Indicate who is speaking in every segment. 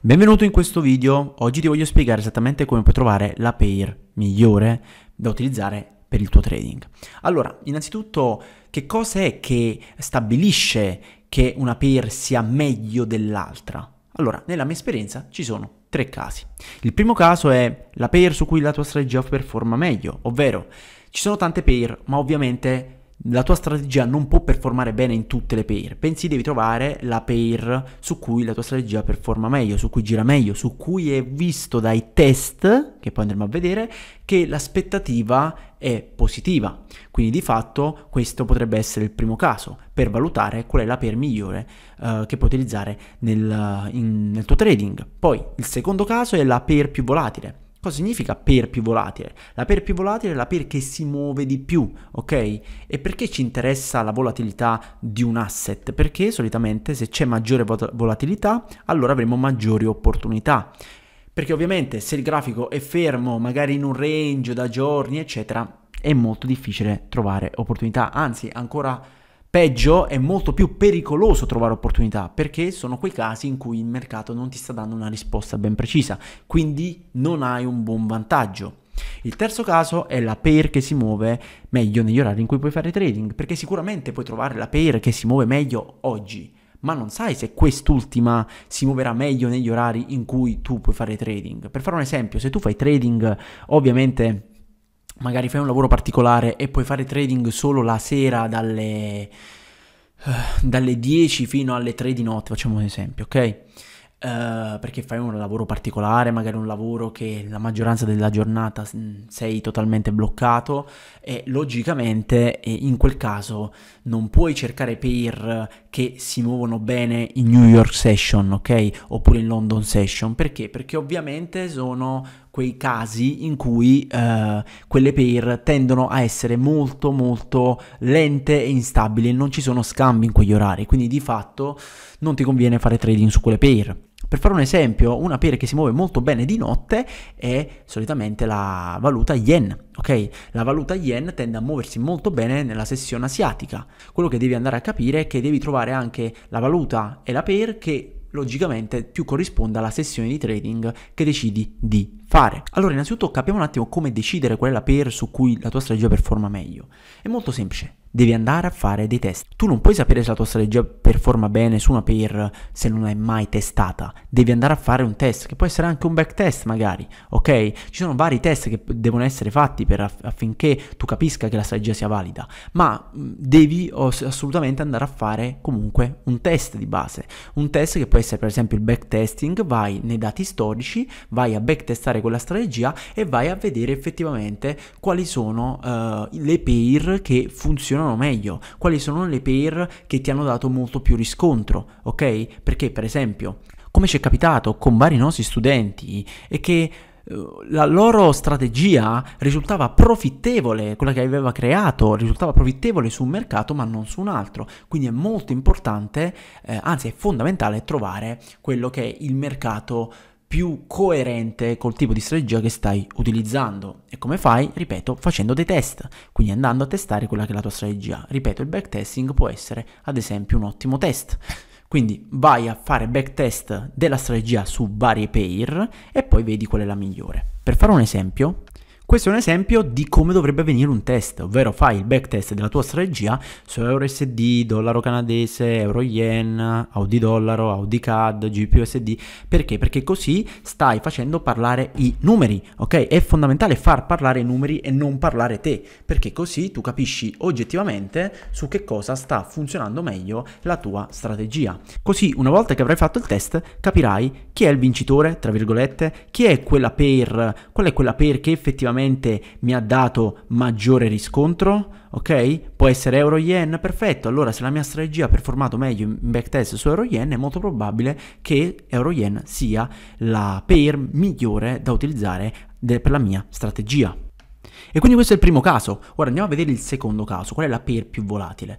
Speaker 1: Benvenuto in questo video, oggi ti voglio spiegare esattamente come puoi trovare la pair migliore da utilizzare per il tuo trading. Allora, innanzitutto che cosa è che stabilisce che una pair sia meglio dell'altra? Allora, nella mia esperienza ci sono tre casi. Il primo caso è la pair su cui la tua strategia performa meglio, ovvero ci sono tante pair, ma ovviamente la tua strategia non può performare bene in tutte le pair, pensi devi trovare la pair su cui la tua strategia performa meglio, su cui gira meglio, su cui è visto dai test, che poi andremo a vedere, che l'aspettativa è positiva. Quindi di fatto questo potrebbe essere il primo caso per valutare qual è la pair migliore uh, che puoi utilizzare nel, in, nel tuo trading. Poi il secondo caso è la pair più volatile Cosa significa per più volatile? La per più volatile è la per che si muove di più, ok? E perché ci interessa la volatilità di un asset? Perché solitamente se c'è maggiore volatilità allora avremo maggiori opportunità. Perché ovviamente se il grafico è fermo, magari in un range da giorni, eccetera, è molto difficile trovare opportunità, anzi ancora Peggio è molto più pericoloso trovare opportunità perché sono quei casi in cui il mercato non ti sta dando una risposta ben precisa, quindi non hai un buon vantaggio. Il terzo caso è la pair che si muove meglio negli orari in cui puoi fare trading, perché sicuramente puoi trovare la pair che si muove meglio oggi, ma non sai se quest'ultima si muoverà meglio negli orari in cui tu puoi fare trading. Per fare un esempio, se tu fai trading ovviamente magari fai un lavoro particolare e puoi fare trading solo la sera dalle, uh, dalle 10 fino alle 3 di notte, facciamo un esempio, ok? Uh, perché fai un lavoro particolare, magari un lavoro che la maggioranza della giornata sei totalmente bloccato e logicamente eh, in quel caso non puoi cercare peer che si muovono bene in New York Session, ok? Oppure in London Session. Perché? Perché ovviamente sono quei casi in cui eh, quelle pair tendono a essere molto molto lente e instabili, non ci sono scambi in quegli orari, quindi di fatto non ti conviene fare trading su quelle pair. Per fare un esempio, una pira che si muove molto bene di notte è solitamente la valuta yen, ok? La valuta yen tende a muoversi molto bene nella sessione asiatica. Quello che devi andare a capire è che devi trovare anche la valuta e la pair che logicamente più corrisponda alla sessione di trading che decidi di fare. Allora, innanzitutto capiamo un attimo come decidere qual è la pair su cui la tua strategia performa meglio. È molto semplice devi andare a fare dei test. Tu non puoi sapere se la tua strategia performa bene su una peer se non l'hai mai testata. Devi andare a fare un test, che può essere anche un backtest magari, ok? Ci sono vari test che devono essere fatti aff- affinché tu capisca che la strategia sia valida, ma devi assolutamente andare a fare comunque un test di base. Un test che può essere per esempio il backtesting, vai nei dati storici, vai a backtestare quella strategia e vai a vedere effettivamente quali sono uh, le peer che funzionano funzionano meglio, quali sono le pair che ti hanno dato molto più riscontro, ok? Perché per esempio, come ci è capitato con vari nostri studenti, è che eh, la loro strategia risultava profittevole, quella che aveva creato risultava profittevole su un mercato ma non su un altro, quindi è molto importante, eh, anzi è fondamentale trovare quello che è il mercato più coerente col tipo di strategia che stai utilizzando. E come fai? Ripeto, facendo dei test, quindi andando a testare quella che è la tua strategia. Ripeto, il backtesting può essere ad esempio un ottimo test. Quindi vai a fare backtest della strategia su varie pair e poi vedi qual è la migliore. Per fare un esempio, questo è un esempio di come dovrebbe avvenire un test, ovvero fai il backtest della tua strategia su EURSD, dollaro canadese, euro yen, Audi dollaro, Audi CAD, GPUSD. Perché? Perché così stai facendo parlare i numeri, ok? È fondamentale far parlare i numeri e non parlare te, perché così tu capisci oggettivamente su che cosa sta funzionando meglio la tua strategia. Così una volta che avrai fatto il test capirai chi è il vincitore, tra virgolette, chi è quella per, qual è quella pair che effettivamente sicuramente mi ha dato maggiore riscontro, ok? Può essere euro yen, perfetto. Allora se la mia strategia ha performato meglio in backtest su euro yen è molto probabile che euro yen sia la pair migliore da utilizzare per la mia strategia. E quindi questo è il primo caso. Ora andiamo a vedere il secondo caso, qual è la pair più volatile.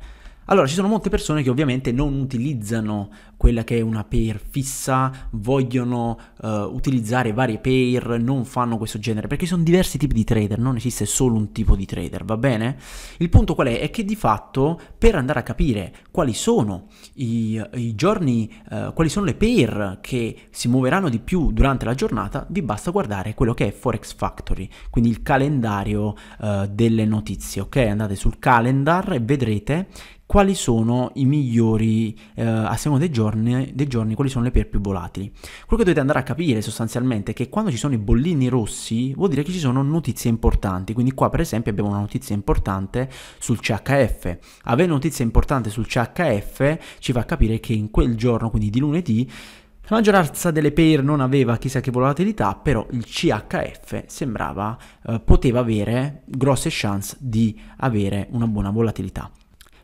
Speaker 1: Allora, ci sono molte persone che ovviamente non utilizzano quella che è una pair fissa, vogliono uh, utilizzare varie pair, non fanno questo genere, perché sono diversi tipi di trader, non esiste solo un tipo di trader, va bene? Il punto qual è? È che di fatto per andare a capire quali sono i, i giorni, uh, quali sono le pair che si muoveranno di più durante la giornata, vi basta guardare quello che è Forex Factory, quindi il calendario uh, delle notizie, ok? Andate sul calendar e vedrete quali sono i migliori, eh, a seconda dei giorni, dei giorni, quali sono le pair più volatili. Quello che dovete andare a capire sostanzialmente è che quando ci sono i bollini rossi vuol dire che ci sono notizie importanti, quindi qua per esempio abbiamo una notizia importante sul CHF. Avere notizie importanti sul CHF ci fa capire che in quel giorno, quindi di lunedì, la maggioranza delle pair non aveva chissà che volatilità, però il CHF sembrava eh, poteva avere grosse chance di avere una buona volatilità.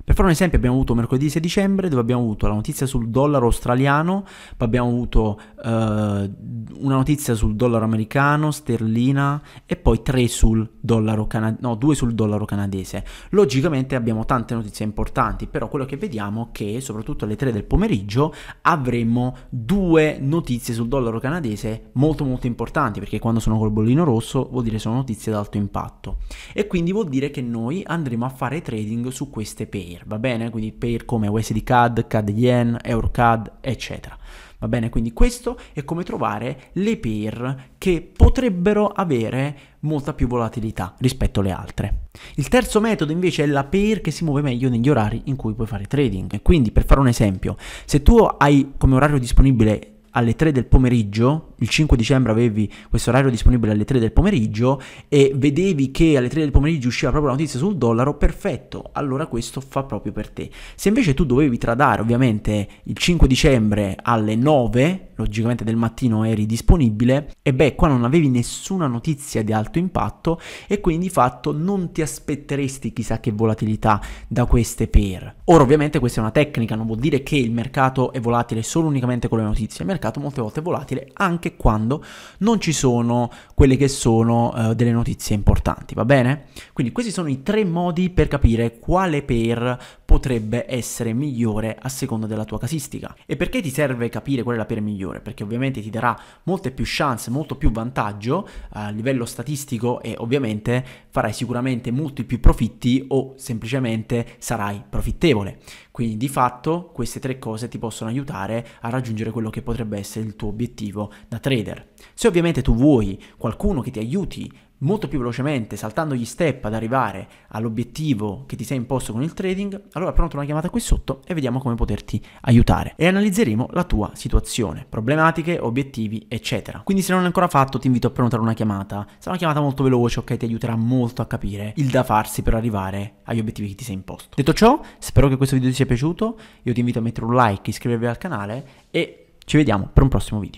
Speaker 1: Per fare un esempio abbiamo avuto mercoledì 6 dicembre dove abbiamo avuto la notizia sul dollaro australiano, poi abbiamo avuto eh, una notizia sul dollaro americano, sterlina e poi tre sul dollaro canadese, no due sul dollaro canadese. Logicamente abbiamo tante notizie importanti, però quello che vediamo è che soprattutto alle 3 del pomeriggio avremo due notizie sul dollaro canadese molto molto importanti perché quando sono col bollino rosso vuol dire sono notizie ad alto impatto e quindi vuol dire che noi andremo a fare trading su queste pair pair, va bene? Quindi pair come USD CAD, CAD Yen, Euro CAD, eccetera. Va bene, quindi questo è come trovare le pair che potrebbero avere molta più volatilità rispetto alle altre. Il terzo metodo invece è la pair che si muove meglio negli orari in cui puoi fare trading. Quindi per fare un esempio, se tu hai come orario disponibile alle 3 del pomeriggio il 5 dicembre avevi questo orario disponibile alle 3 del pomeriggio e vedevi che alle 3 del pomeriggio usciva proprio la notizia sul dollaro, perfetto, allora questo fa proprio per te. Se invece tu dovevi tradare ovviamente il 5 dicembre alle 9, logicamente del mattino eri disponibile, e beh qua non avevi nessuna notizia di alto impatto e quindi di fatto non ti aspetteresti chissà che volatilità da queste pair. Ora ovviamente questa è una tecnica, non vuol dire che il mercato è volatile solo unicamente con le notizie, il mercato molte volte è volatile anche anche quando non ci sono quelle che sono eh, delle notizie importanti, va bene? Quindi questi sono i tre modi per capire quale pair potrebbe essere migliore a seconda della tua casistica. E perché ti serve capire qual è la pair migliore? Perché ovviamente ti darà molte più chance, molto più vantaggio eh, a livello statistico e ovviamente farai sicuramente molti più profitti o semplicemente sarai profittevole. Quindi di fatto queste tre cose ti possono aiutare a raggiungere quello che potrebbe essere il tuo obiettivo da trader. Se ovviamente tu vuoi qualcuno che ti aiuti molto più velocemente, saltando gli step ad arrivare all'obiettivo che ti sei imposto con il trading, allora pronto una chiamata qui sotto e vediamo come poterti aiutare e analizzeremo la tua situazione, problematiche, obiettivi, eccetera. Quindi se non l'hai ancora fatto, ti invito a prenotare una chiamata. Sarà una chiamata molto veloce, ok, ti aiuterà molto a capire il da farsi per arrivare agli obiettivi che ti sei imposto. Detto ciò, spero che questo video ti sia piaciuto, io ti invito a mettere un like, iscrivervi al canale e ci vediamo per un prossimo video.